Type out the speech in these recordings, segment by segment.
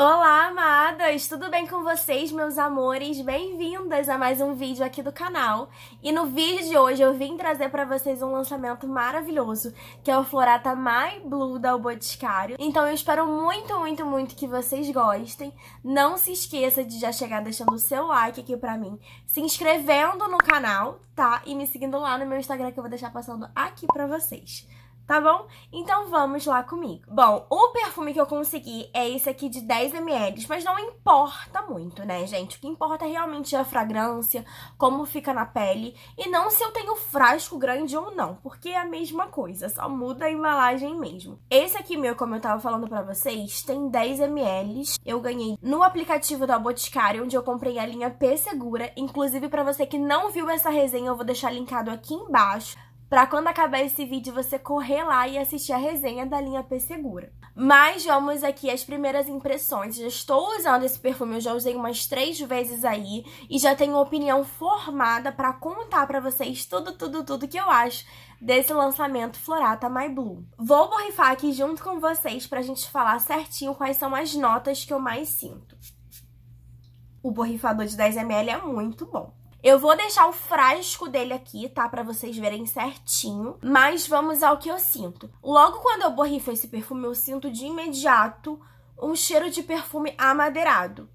Olá, amadas! Tudo bem com vocês, meus amores? Bem-vindas a mais um vídeo aqui do canal. E no vídeo de hoje eu vim trazer para vocês um lançamento maravilhoso, que é o Florata My Blue da O Boticário. Então eu espero muito, muito, muito que vocês gostem. Não se esqueça de já chegar deixando o seu like aqui pra mim, se inscrevendo no canal, tá? E me seguindo lá no meu Instagram que eu vou deixar passando aqui pra vocês tá bom? Então vamos lá comigo. Bom, o perfume que eu consegui é esse aqui de 10ml, mas não importa muito, né, gente? O que importa realmente é a fragrância, como fica na pele, e não se eu tenho frasco grande ou não, porque é a mesma coisa, só muda a embalagem mesmo. Esse aqui meu, como eu tava falando pra vocês, tem 10ml, eu ganhei no aplicativo da Boticário, onde eu comprei a linha P Segura, inclusive pra você que não viu essa resenha, eu vou deixar linkado aqui embaixo, para quando acabar esse vídeo você correr lá e assistir a resenha da linha P Segura. Mas vamos aqui às primeiras impressões. Já estou usando esse perfume, eu já usei umas três vezes aí e já tenho opinião formada para contar para vocês tudo, tudo, tudo que eu acho desse lançamento Florata My Blue. Vou borrifar aqui junto com vocês pra gente falar certinho quais são as notas que eu mais sinto. O borrifador de 10ml é muito bom. Eu vou deixar o frasco dele aqui, tá? Pra vocês verem certinho. Mas vamos ao que eu sinto. Logo quando eu borrifo esse perfume, eu sinto de imediato um cheiro de perfume amadeirado.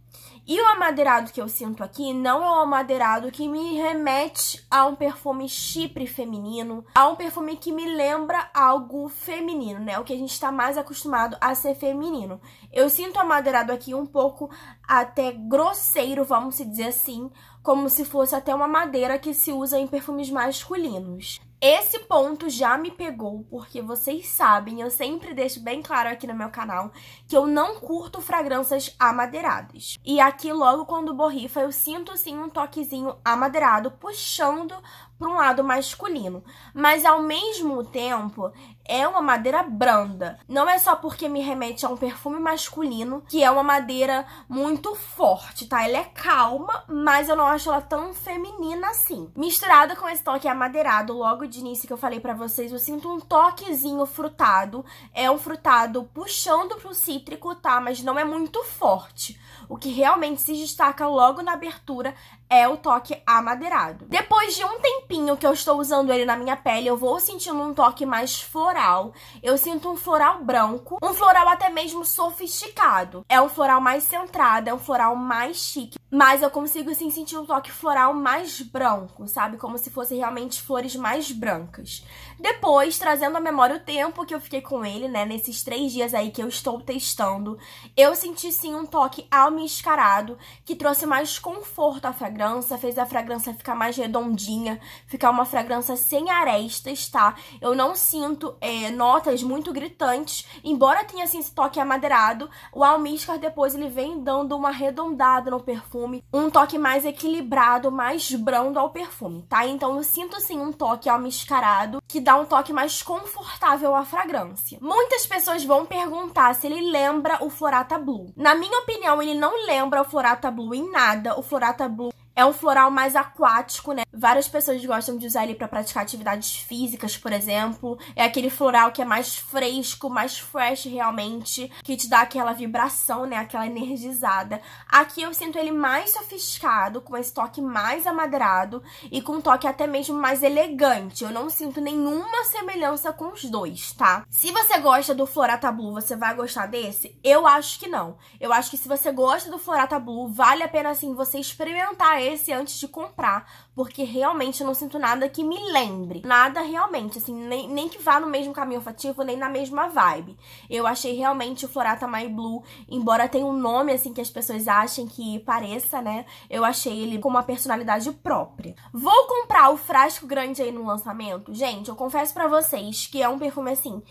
E o amadeirado que eu sinto aqui não é um amadeirado que me remete a um perfume chipre feminino, a um perfume que me lembra algo feminino, né? O que a gente está mais acostumado a ser feminino. Eu sinto o amadeirado aqui um pouco até grosseiro, vamos dizer assim, como se fosse até uma madeira que se usa em perfumes masculinos. Esse ponto já me pegou, porque vocês sabem, eu sempre deixo bem claro aqui no meu canal, que eu não curto fragrâncias amadeiradas. E aqui, logo quando borrifa, eu sinto sim um toquezinho amadeirado, puxando para um lado masculino. Mas ao mesmo tempo, é uma madeira branda. Não é só porque me remete a um perfume masculino, que é uma madeira muito forte, tá? Ela é calma, mas eu não acho ela tão feminina assim. Misturada com esse toque amadeirado, logo de início que eu falei pra vocês, eu sinto um toquezinho frutado. É um frutado puxando pro cítrico, tá? Mas não é muito forte. O que realmente se destaca logo na abertura é o toque amadeirado. Depois de um tempinho que eu estou usando ele na minha pele, eu vou sentindo um toque mais floral floral. Eu sinto um floral branco, um floral até mesmo sofisticado. É um floral mais centrado, é um floral mais chique. Mas eu consigo, assim, sentir um toque floral mais branco, sabe? Como se fossem realmente flores mais brancas. Depois, trazendo à memória o tempo que eu fiquei com ele, né? Nesses três dias aí que eu estou testando, eu senti, sim, um toque almiscarado, que trouxe mais conforto à fragrância, fez a fragrância ficar mais redondinha, ficar uma fragrância sem arestas, tá? Eu não sinto é, notas muito gritantes, embora tenha, assim, esse toque amadeirado, o almíscar depois ele vem dando uma arredondada no perfume, perfume, um toque mais equilibrado, mais brando ao perfume, tá? Então eu sinto sim um toque almiscarado que dá um toque mais confortável à fragrância. Muitas pessoas vão perguntar se ele lembra o Florata Blue. Na minha opinião, ele não lembra o Florata Blue em nada. O Florata Blue é um floral mais aquático, né? Várias pessoas gostam de usar ele para praticar atividades físicas, por exemplo. É aquele floral que é mais fresco, mais fresh realmente, que te dá aquela vibração, né? Aquela energizada. Aqui eu sinto ele mais sofisticado, com esse toque mais amadeirado e com um toque até mesmo mais elegante. Eu não sinto nenhuma semelhança com os dois, tá? Se você gosta do Florata Blue, você vai gostar desse? Eu acho que não. Eu acho que se você gosta do Florata Blue, vale a pena, assim, você experimentar esse antes de comprar, porque realmente eu não sinto nada que me lembre. Nada realmente, assim, nem, nem que vá no mesmo caminho olfativo, nem na mesma vibe. Eu achei realmente o Florata tá My Blue, embora tenha um nome, assim, que as pessoas achem que pareça, né? Eu achei ele com uma personalidade própria. Vou comprar o frasco grande aí no lançamento? Gente, eu confesso para vocês que é um perfume, assim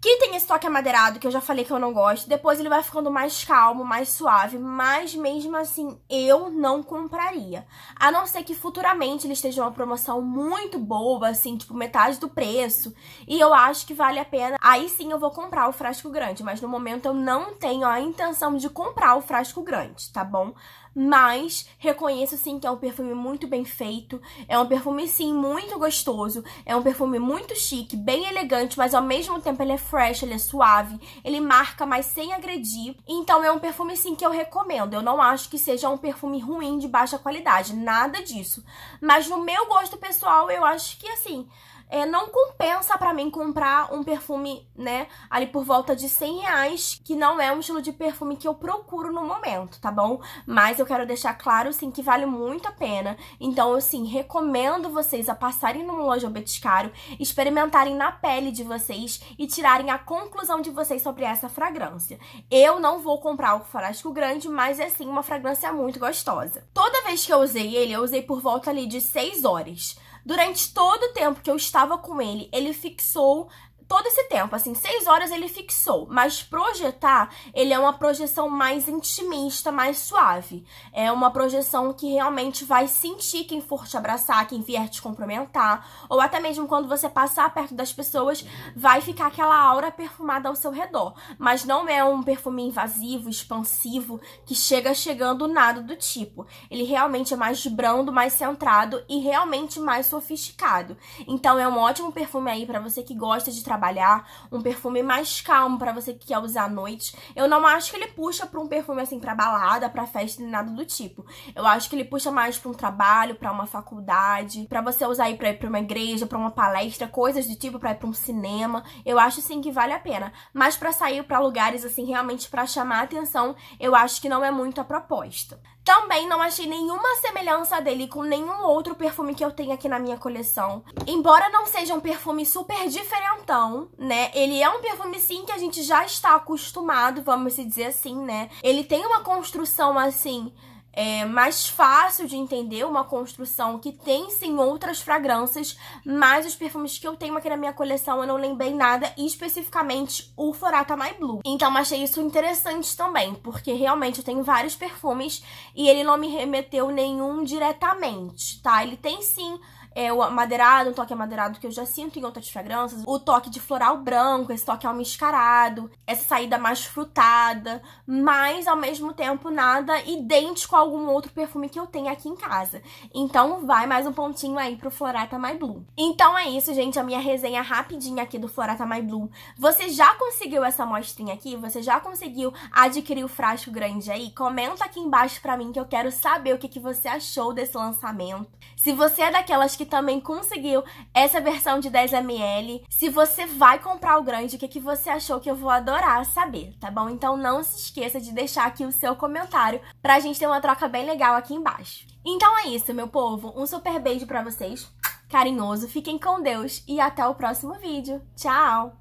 que tem esse toque amadeirado que eu já falei que eu não gosto. Depois ele vai ficando mais calmo, mais suave, mas mesmo assim eu não compraria. A não ser que futuramente ele esteja uma promoção muito boa, assim, tipo metade do preço, e eu acho que vale a pena. Aí sim eu vou comprar o frasco grande, mas no momento eu não tenho a intenção de comprar o frasco grande, tá bom? mas reconheço sim que é um perfume muito bem feito, é um perfume sim muito gostoso, é um perfume muito chique, bem elegante, mas ao mesmo tempo ele é fresh, ele é suave, ele marca, mas sem agredir. Então é um perfume sim que eu recomendo. Eu não acho que seja um perfume ruim de baixa qualidade, nada disso. Mas no meu gosto pessoal, eu acho que assim, é, não compensa para mim comprar um perfume, né, ali por volta de 100 reais, que não é um estilo de perfume que eu procuro no momento, tá bom? Mas eu quero deixar claro, sim, que vale muito a pena. Então, assim recomendo vocês a passarem numa loja ao experimentarem na pele de vocês e tirarem a conclusão de vocês sobre essa fragrância. Eu não vou comprar o frasco grande, mas é, sim, uma fragrância muito gostosa. Toda vez que eu usei ele, eu usei por volta ali de 6 horas. Durante todo o tempo que eu estava com ele, ele fixou todo esse tempo, assim, seis horas ele fixou, mas projetar, ele é uma projeção mais intimista, mais suave. É uma projeção que realmente vai sentir quem for te abraçar, quem vier te cumprimentar, ou até mesmo quando você passar perto das pessoas, vai ficar aquela aura perfumada ao seu redor. Mas não é um perfume invasivo, expansivo, que chega chegando nada do tipo. Ele realmente é mais brando, mais centrado e realmente mais sofisticado. Então é um ótimo perfume aí para você que gosta de trabalhar trabalhar, um perfume mais calmo para você que quer usar à noite. Eu não acho que ele puxa para um perfume assim para balada, para festa, nada do tipo. Eu acho que ele puxa mais para um trabalho, para uma faculdade, para você usar aí para ir para uma igreja, para uma palestra, coisas do tipo, para ir para um cinema. Eu acho sim que vale a pena, mas para sair para lugares assim realmente para chamar a atenção, eu acho que não é muito a proposta. Também não achei nenhuma semelhança dele com nenhum outro perfume que eu tenho aqui na minha coleção. Embora não seja um perfume super diferentão, né? Ele é um perfume sim que a gente já está acostumado, vamos dizer assim, né? Ele tem uma construção assim é, mais fácil de entender, uma construção que tem sim outras fragrâncias, mas os perfumes que eu tenho aqui na minha coleção eu não lembrei nada, e especificamente o Forata My Blue. Então achei isso interessante também, porque realmente eu tenho vários perfumes e ele não me remeteu nenhum diretamente, tá? Ele tem sim é, o madeirado, um toque amadeirado que eu já sinto em outras fragrâncias, o toque de floral branco, esse toque almiscarado, essa saída mais frutada, mas ao mesmo tempo nada idêntico a algum outro perfume que eu tenho aqui em casa. Então vai mais um pontinho aí pro Florata My Blue. Então é isso, gente, a minha resenha rapidinha aqui do Florata My Blue. Você já conseguiu essa amostrinha aqui? Você já conseguiu adquirir o frasco grande aí? Comenta aqui embaixo pra mim que eu quero saber o que, que você achou desse lançamento. Se você é daquelas que também conseguiu essa versão de 10ml. Se você vai comprar o grande, o que, que você achou que eu vou adorar saber, tá bom? Então não se esqueça de deixar aqui o seu comentário pra gente ter uma troca bem legal aqui embaixo. Então é isso, meu povo. Um super beijo pra vocês, carinhoso, fiquem com Deus e até o próximo vídeo. Tchau!